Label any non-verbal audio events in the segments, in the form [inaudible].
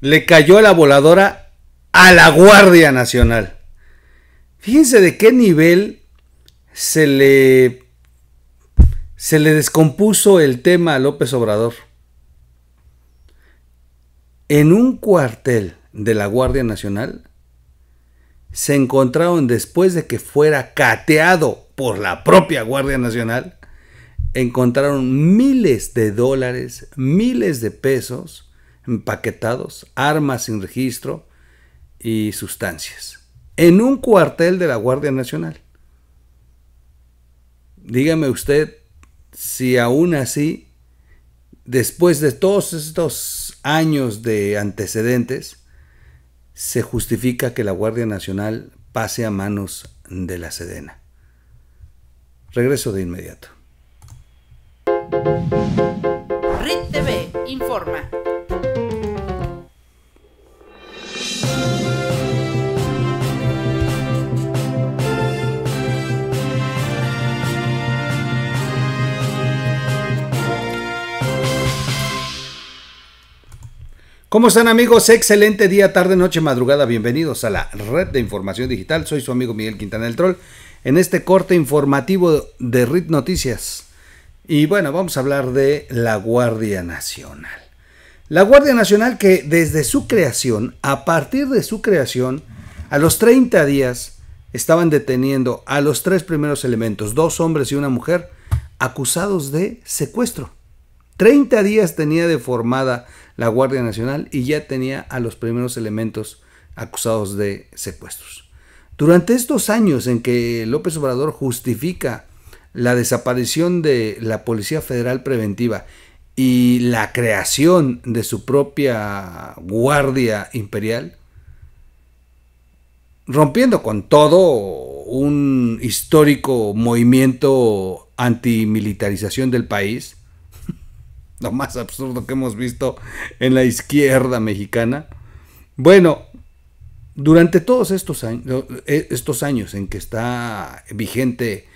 le cayó la voladora a la Guardia Nacional. Fíjense de qué nivel se le se le descompuso el tema a López Obrador. En un cuartel de la Guardia Nacional se encontraron después de que fuera cateado por la propia Guardia Nacional, encontraron miles de dólares, miles de pesos empaquetados, armas sin registro y sustancias. En un cuartel de la Guardia Nacional. Dígame usted si aún así, después de todos estos años de antecedentes, se justifica que la Guardia Nacional pase a manos de la Sedena. Regreso de inmediato. RIT TV informa. ¿Cómo están amigos? Excelente día, tarde, noche, madrugada. Bienvenidos a la red de información digital. Soy su amigo Miguel Quintana del Troll en este corte informativo de RIT Noticias. Y bueno, vamos a hablar de la Guardia Nacional. La Guardia Nacional que desde su creación, a partir de su creación, a los 30 días estaban deteniendo a los tres primeros elementos, dos hombres y una mujer, acusados de secuestro. 30 días tenía deformada la Guardia Nacional y ya tenía a los primeros elementos acusados de secuestros. Durante estos años en que López Obrador justifica la desaparición de la Policía Federal Preventiva y la creación de su propia Guardia Imperial, rompiendo con todo un histórico movimiento antimilitarización del país, lo más absurdo que hemos visto en la izquierda mexicana. Bueno, durante todos estos años, e, estos años en que está vigente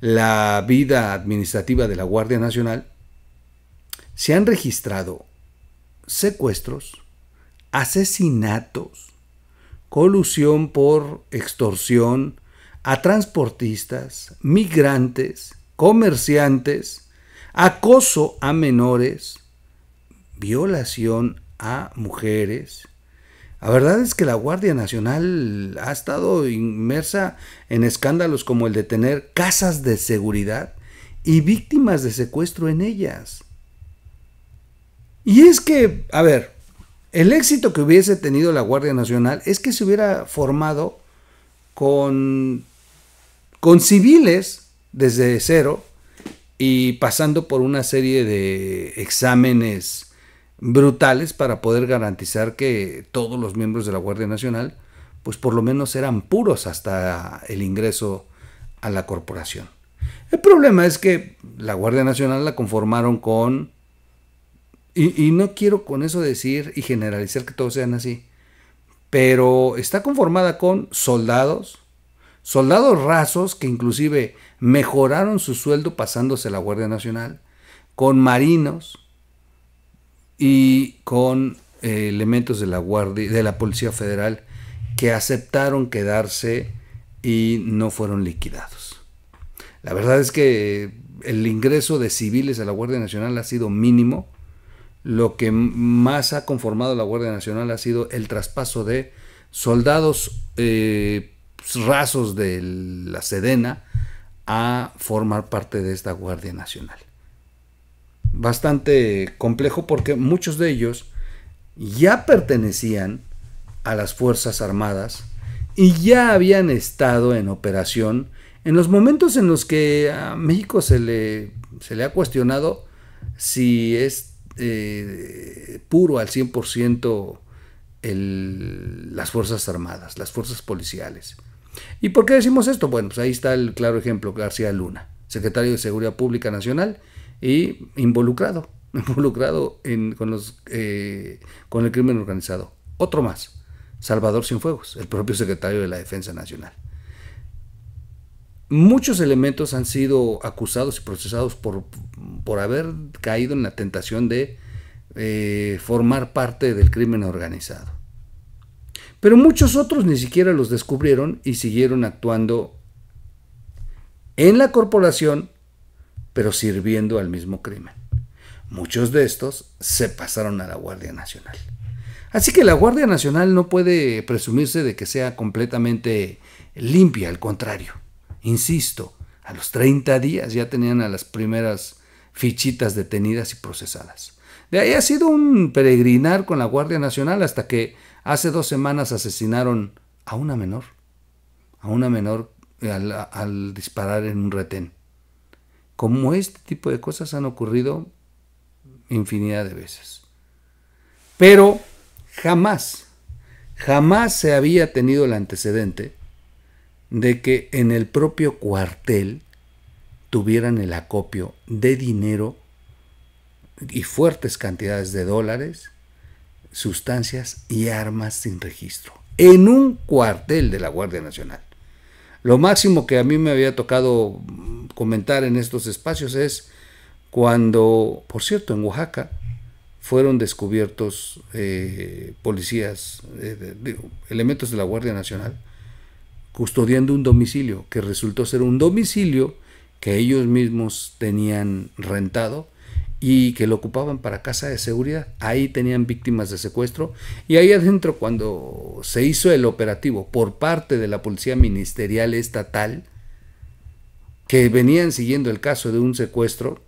la vida administrativa de la Guardia Nacional, se han registrado secuestros, asesinatos, colusión por extorsión a transportistas, migrantes, comerciantes, acoso a menores, violación a mujeres. La verdad es que la Guardia Nacional ha estado inmersa en escándalos como el de tener casas de seguridad y víctimas de secuestro en ellas. Y es que, a ver, el éxito que hubiese tenido la Guardia Nacional es que se hubiera formado con, con civiles desde cero y pasando por una serie de exámenes brutales para poder garantizar que todos los miembros de la Guardia Nacional, pues por lo menos eran puros hasta el ingreso a la corporación. El problema es que la Guardia Nacional la conformaron con, y, no quiero con eso decir y generalizar que todos sean así, pero está conformada con soldados, soldados rasos que inclusive mejoraron su sueldo pasándose a la Guardia Nacional, con marinos y con eh, elementos de la, Guardia, de la Policía Federal que aceptaron quedarse y no fueron liquidados. La verdad es que el ingreso de civiles a la Guardia Nacional ha sido mínimo. Lo que más ha conformado la Guardia Nacional ha sido el traspaso de soldados eh, rasos de la Sedena a formar parte de esta Guardia Nacional. Bastante complejo porque muchos de ellos ya pertenecían a las Fuerzas Armadas y ya habían estado en operación en los momentos en los que a México se le, se le ha cuestionado si es eh, puro al 100% las Fuerzas Armadas, las Fuerzas Policiales. ¿Y por qué decimos esto? Bueno, pues ahí está el claro ejemplo, García Luna, secretario de Seguridad Pública Nacional y involucrado, [laughs] involucrado en, eh, con, el crimen organizado. Otro más, Salvador Cienfuegos, el propio secretario de la Defensa Nacional. Muchos elementos han sido acusados y procesados por, haber caído en la tentación de eh, formar parte del crimen organizado. Pero muchos otros ni siquiera los descubrieron y siguieron actuando en la corporación, pero sirviendo al mismo crimen. Muchos de estos se pasaron a la Guardia Nacional. Así que la Guardia Nacional no puede presumirse de que sea completamente limpia, al contrario. Insisto, a los 30 días ya tenían a las primeras fichitas detenidas y procesadas. De ahí ha sido un peregrinar con la Guardia Nacional hasta que Hace dos semanas asesinaron a una menor, a una menor al, disparar en un retén. Como este tipo de cosas han ocurrido infinidad de veces. Pero jamás, jamás se había tenido el antecedente de que en el propio cuartel tuvieran el acopio de dinero y fuertes cantidades de dólares sustancias y armas sin registro. En un cuartel de la Guardia Nacional. Lo máximo que a mí me había tocado mm, comentar en estos espacios es cuando, por cierto, en Oaxaca fueron descubiertos eh, policías, eh, elementos de la Guardia Nacional, custodiando un domicilio que resultó ser un domicilio que ellos mismos tenían rentado y que lo ocupaban para casa de seguridad. Ahí tenían víctimas de secuestro y ahí adentro cuando se hizo el operativo por parte de la Policía Ministerial Estatal, que venían siguiendo el caso de un secuestro,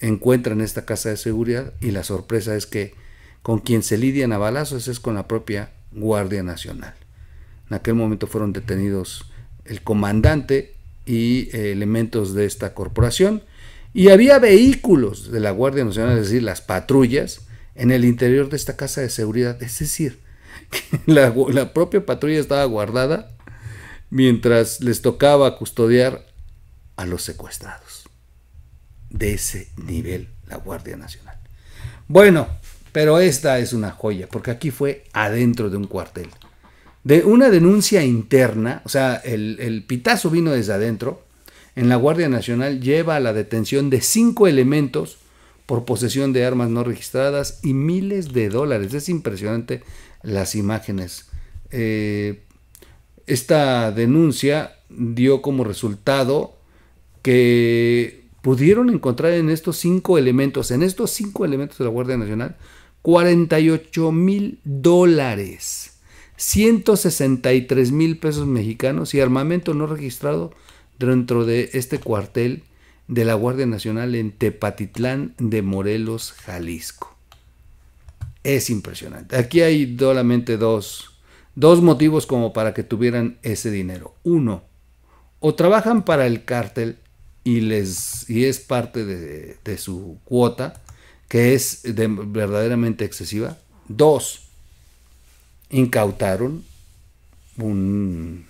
encuentran esta casa de seguridad y la sorpresa es que con quien se lidian a balazos es con la propia Guardia Nacional. En aquel momento fueron detenidos el comandante y eh, elementos de esta corporación y había vehículos de la Guardia Nacional, es decir, las patrullas, en el interior de esta casa de seguridad. Es decir, [laughs] la, propia patrulla estaba guardada mientras les tocaba custodiar a los secuestrados. De ese nivel, la Guardia Nacional. Bueno, pero esta es una joya, porque aquí fue adentro de un cuartel. De una denuncia interna, o sea, el pitazo vino desde adentro, en la Guardia Nacional lleva a la detención de cinco elementos por posesión de armas no registradas y miles de dólares. Es impresionante las imágenes. Eh, esta denuncia dio como resultado que pudieron encontrar en estos cinco elementos, en estos cinco elementos de la Guardia Nacional, 48 mil dólares, 163 mil pesos mexicanos y armamento no registrado dentro de este cuartel de la Guardia Nacional en Tepatitlán de Morelos, Jalisco. Es impresionante. Aquí hay solamente dos, motivos como para que tuvieran ese dinero. Uno, o trabajan para el cártel y, les, y es parte de, su cuota, que es verdaderamente excesiva. Dos, incautaron un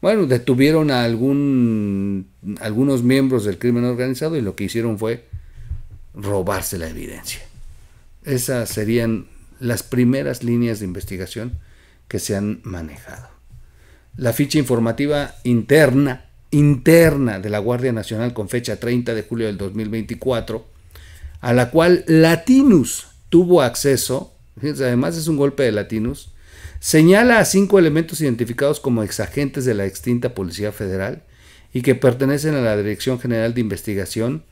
bueno, detuvieron a algún, algunos miembros del crimen organizado y lo que hicieron fue robarse la evidencia. Esas serían las primeras líneas de investigación que se han manejado. La ficha informativa interna, interna de la Guardia Nacional con fecha 30 de julio del 2024, a la cual Latinus tuvo acceso, además es un golpe de Latinus, Señala a cinco elementos identificados como exagentes de la extinta Policía Federal y que pertenecen a la Dirección General de Investigación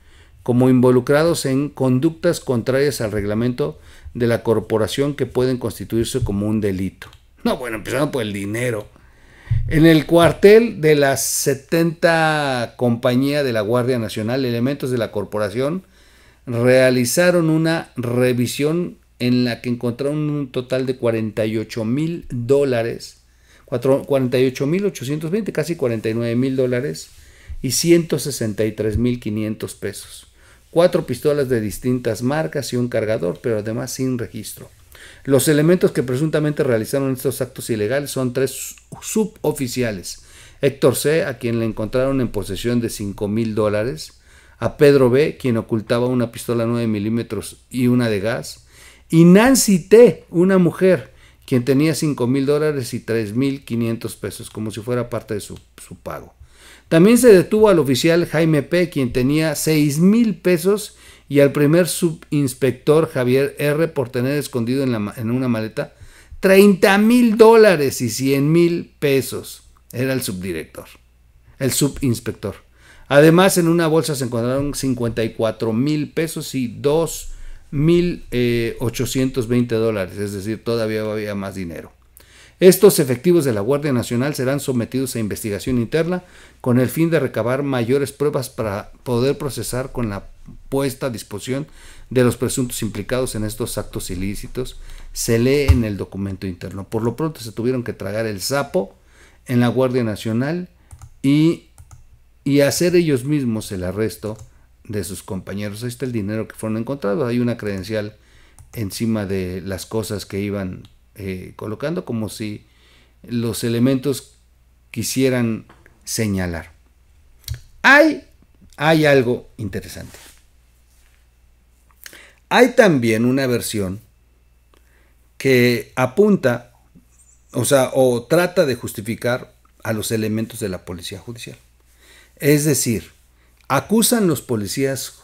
como involucrados en conductas contrarias al reglamento de la corporación que pueden constituirse como un delito. No, bueno, empezando por el dinero. En el cuartel de la 70 compañía de la Guardia Nacional, elementos de la corporación realizaron una revisión en la que encontraron un total de 48 mil dólares, 48 mil 820, casi 49 mil dólares y 163 mil 500 pesos. Cuatro pistolas de distintas marcas y un cargador, pero además sin registro. Los elementos que presuntamente realizaron estos actos ilegales son tres suboficiales. Héctor C., a quien le encontraron en posesión de 5 mil dólares. A Pedro B., quien ocultaba una pistola 9 milímetros y una de gas y Nancy T., una mujer, quien tenía 5 mil dólares y 3 mil pesos, como si fuera parte de su, pago. También se detuvo al oficial Jaime P., quien tenía 6 mil pesos, y al primer subinspector Javier R. por tener escondido en, en una maleta 30 mil dólares y 100 mil pesos. Era el subdirector, el subinspector. Además, en una bolsa se encontraron 54 mil pesos y dos 1.820 eh, dólares, es decir, todavía había más dinero. Estos efectivos de la Guardia Nacional serán sometidos a investigación interna con el fin de recabar mayores pruebas para poder procesar con la puesta a disposición de los presuntos implicados en estos actos ilícitos. Se lee en el documento interno. Por lo pronto se tuvieron que tragar el sapo en la Guardia Nacional y, y hacer ellos mismos el arresto de sus compañeros. Ahí está el dinero que fueron encontrados. Hay una credencial encima de las cosas que iban eh, colocando, como si los elementos quisieran señalar. Hay, hay algo interesante. Hay también una versión que apunta, o sea, o trata de justificar a los elementos de la policía judicial. Es decir, acusan los policías,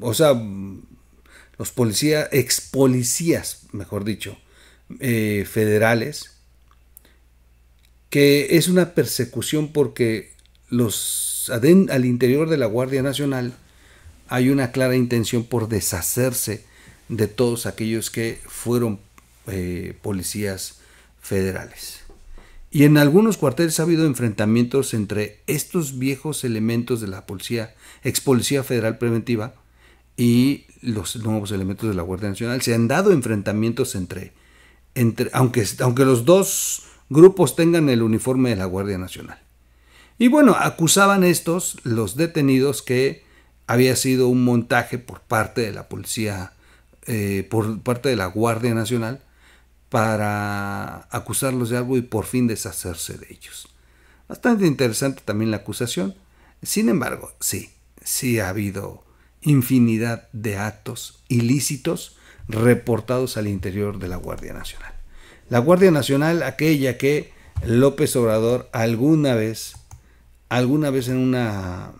o sea, los policías, ex policías, mejor dicho, eh, federales, que es una persecución porque los, al interior de la Guardia Nacional hay una clara intención por deshacerse de todos aquellos que fueron eh, policías federales. Y en algunos cuarteles ha habido enfrentamientos entre estos viejos elementos de la policía, ex policía federal preventiva, y los nuevos elementos de la Guardia Nacional. Se han dado enfrentamientos entre, entre aunque, aunque los dos grupos tengan el uniforme de la Guardia Nacional. Y bueno, acusaban estos, los detenidos, que había sido un montaje por parte de la policía, eh, por parte de la Guardia Nacional, para acusarlos de algo y por fin deshacerse de ellos. Bastante interesante también la acusación. Sin embargo, sí, sí ha habido infinidad de actos ilícitos reportados al interior de la Guardia Nacional. La Guardia Nacional, aquella que López Obrador alguna vez, alguna vez en una,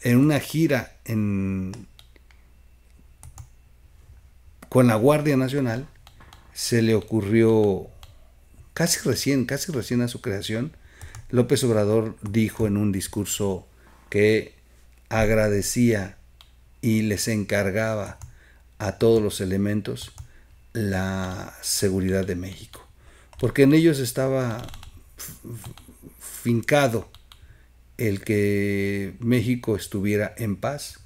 en una gira en, con la Guardia Nacional, se le ocurrió casi recién, casi recién a su creación, López Obrador dijo en un discurso que agradecía y les encargaba a todos los elementos la seguridad de México, porque en ellos estaba fincado el que México estuviera en paz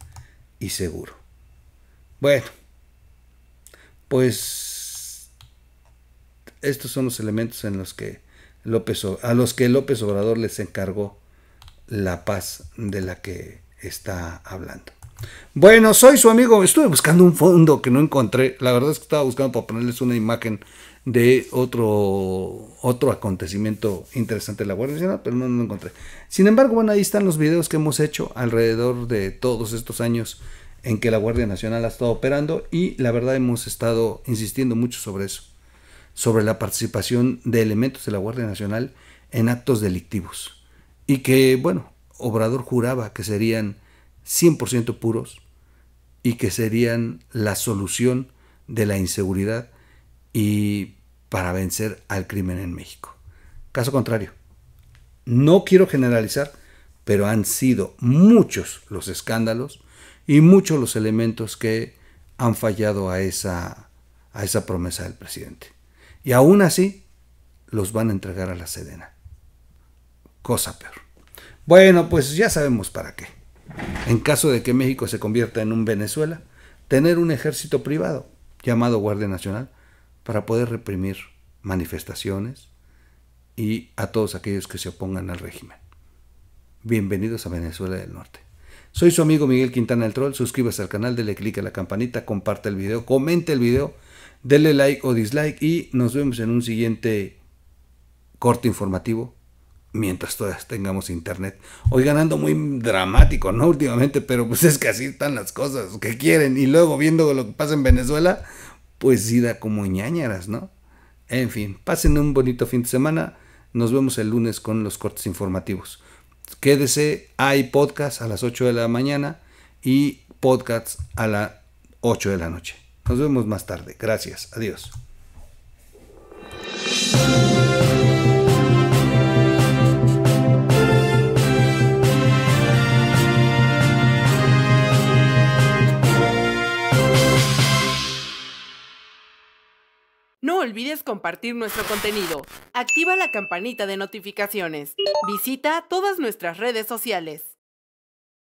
y seguro. Bueno, pues estos son los elementos en los que López, a los que López Obrador les encargó la paz de la que está hablando. Bueno, soy su amigo. Estuve buscando un fondo que no encontré. La verdad es que estaba buscando para ponerles una imagen de otro, otro acontecimiento interesante de la Guardia Nacional, pero no lo encontré. Sin embargo, bueno, ahí están los videos que hemos hecho alrededor de todos estos años en que la Guardia Nacional ha estado operando y la verdad hemos estado insistiendo mucho sobre eso sobre la participación de elementos de la Guardia Nacional en actos delictivos y que, bueno, Obrador juraba que serían 100% puros y que serían la solución de la inseguridad y para vencer al crimen en México. Caso contrario, no quiero generalizar, pero han sido muchos los escándalos y muchos los elementos que han fallado a esa, a esa promesa del presidente. Y aún así, los van a entregar a la Sedena. Cosa peor. Bueno, pues ya sabemos para qué. En caso de que México se convierta en un Venezuela, tener un ejército privado, llamado Guardia Nacional, para poder reprimir manifestaciones y a todos aquellos que se opongan al régimen. Bienvenidos a Venezuela del Norte. Soy su amigo Miguel Quintana el Troll, suscríbase al canal, dele clic a la campanita, comparte el video, comente el video Denle like o dislike y nos vemos en un siguiente corte informativo mientras todas tengamos internet. Hoy ganando muy dramático, ¿no? Últimamente, pero pues es que así están las cosas que quieren. Y luego viendo lo que pasa en Venezuela, pues sí da como ñañaras, ¿no? En fin, pasen un bonito fin de semana. Nos vemos el lunes con los cortes informativos. Quédese, hay podcast a las 8 de la mañana y podcast a las 8 de la noche. Nos vemos más tarde. Gracias. Adiós. No olvides compartir nuestro contenido. Activa la campanita de notificaciones. Visita todas nuestras redes sociales.